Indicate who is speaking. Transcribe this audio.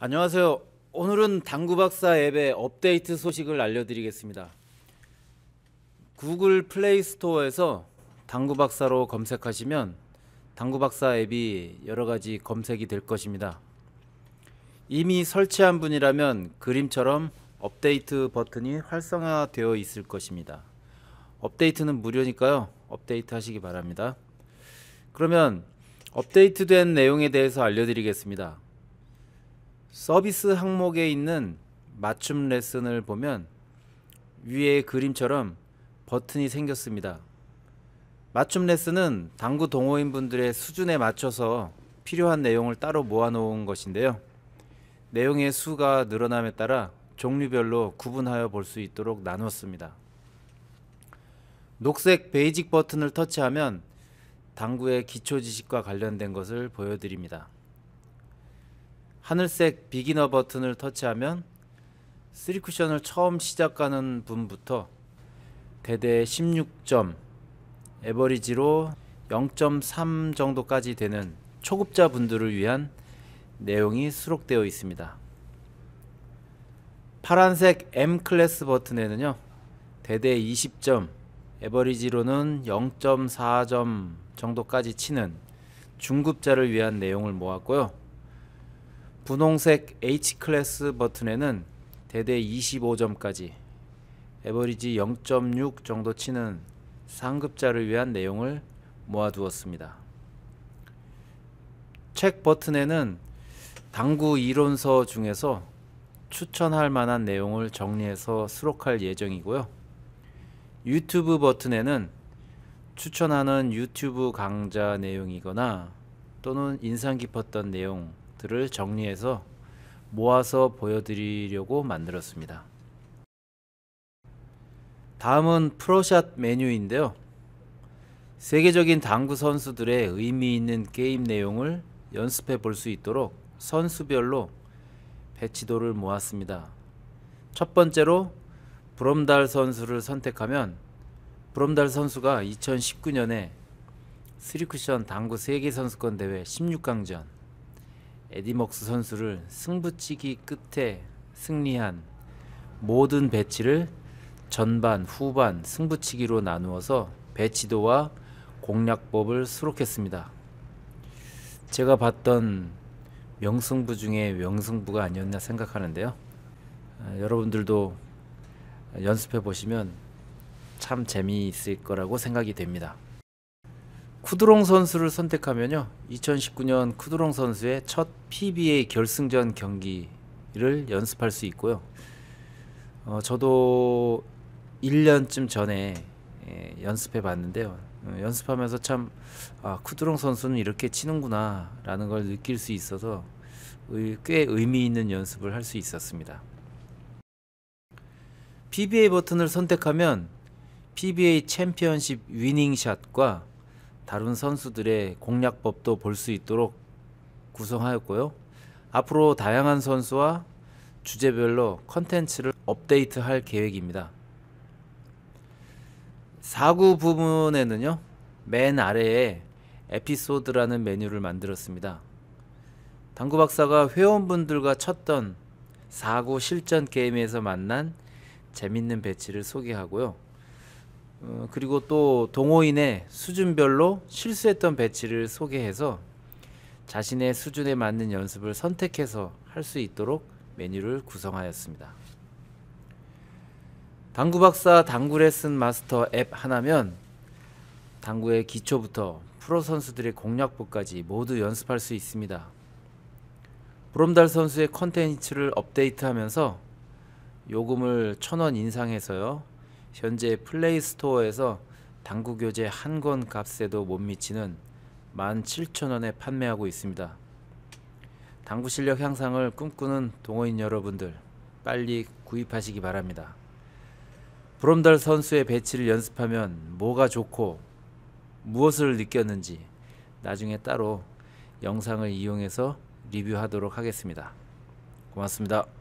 Speaker 1: 안녕하세요. 오늘은 당구박사 앱의 업데이트 소식을 알려드리겠습니다. 구글 플레이 스토어에서 당구박사로 검색하시면 당구박사 앱이 여러가지 검색이 될 것입니다. 이미 설치한 분이라면 그림처럼 업데이트 버튼이 활성화되어 있을 것입니다. 업데이트는 무료니까요. 업데이트 하시기 바랍니다. 그러면 업데이트된 내용에 대해서 알려드리겠습니다. 서비스 항목에 있는 맞춤 레슨을 보면 위에 그림처럼 버튼이 생겼습니다. 맞춤 레슨은 당구 동호인분들의 수준에 맞춰서 필요한 내용을 따로 모아놓은 것인데요. 내용의 수가 늘어남에 따라 종류별로 구분하여 볼 수 있도록 나눴습니다. 녹색 베이직 버튼을 터치하면 당구의 기초 지식과 관련된 것을 보여드립니다. 하늘색 비기너 버튼을 터치하면 3쿠션을 처음 시작하는 분부터 대대 16점 에버리지로 0.3 정도까지 되는 초급자 분들을 위한 내용이 수록되어 있습니다. 파란색 M 클래스 버튼에는요. 대대 20점, 에버리지로는 0.4점 정도까지 치는 중급자를 위한 내용을 모았고요. 분홍색 H클래스 버튼에는 대대 25점까지 에버리지 0.6 정도 치는 상급자를 위한 내용을 모아두었습니다. 책 버튼에는 당구 이론서 중에서 추천할 만한 내용을 정리해서 수록할 예정이고요. 유튜브 버튼에는 추천하는 유튜브 강좌 내용이거나 또는 인상 깊었던 내용 들을 정리해서 모아서 보여드리려고 만들었습니다. 다음은 프로샷 메뉴인데요. 세계적인 당구 선수들의 의미 있는 게임 내용을 연습해 볼 수 있도록 선수별로 배치도를 모았습니다. 첫 번째로 브롬달 선수를 선택하면 브롬달 선수가 2019년에 스리쿠션 당구 세계 선수권 대회 16강전 에디먹스 선수를 승부치기 끝에 승리한 모든 배치를 전반, 후반, 승부치기로 나누어서 배치도와 공략법을 수록했습니다. 제가 봤던 명승부 중에 명승부가 아니었나 생각하는데요. 아, 여러분들도 연습해 보시면 참 재미있을 거라고 생각이 됩니다. 쿠드롱 선수를 선택하면요. 2019년 쿠드롱 선수의 첫 PBA 결승전 경기를 연습할 수 있고요. 어, 저도 1년쯤 전에 예, 연습해 봤는데요. 어, 연습하면서 참 아, 쿠드롱 선수는 이렇게 치는구나 라는 걸 느낄 수 있어서 꽤 의미 있는 연습을 할 수 있었습니다. PBA 버튼을 선택하면 PBA 챔피언십 위닝샷과 다른 선수들의 공략법도 볼 수 있도록 구성하였고요. 앞으로 다양한 선수와 주제별로 컨텐츠를 업데이트할 계획입니다. 사구 부분에는요. 맨 아래에 에피소드라는 메뉴를 만들었습니다. 당구 박사가 회원분들과 쳤던 사구 실전 게임에서 만난 재밌는 배치를 소개하고요. 어, 그리고 또 동호인의 수준별로 실수했던 배치를 소개해서 자신의 수준에 맞는 연습을 선택해서 할 수 있도록 메뉴를 구성하였습니다. 당구박사 당구 레슨 마스터 앱 하나면 당구의 기초부터 프로 선수들의 공략법까지 모두 연습할 수 있습니다. 브롬달 선수의 컨텐츠를 업데이트하면서 요금을 천 원 인상해서요. 현재 플레이스토어에서 당구 교재 한 권 값에도 못 미치는 17,000원에 판매하고 있습니다. 당구 실력 향상을 꿈꾸는 동호인 여러분들 빨리 구입하시기 바랍니다. 브롬달 선수의 배치를 연습하면 뭐가 좋고 무엇을 느꼈는지 나중에 따로 영상을 이용해서 리뷰하도록 하겠습니다. 고맙습니다.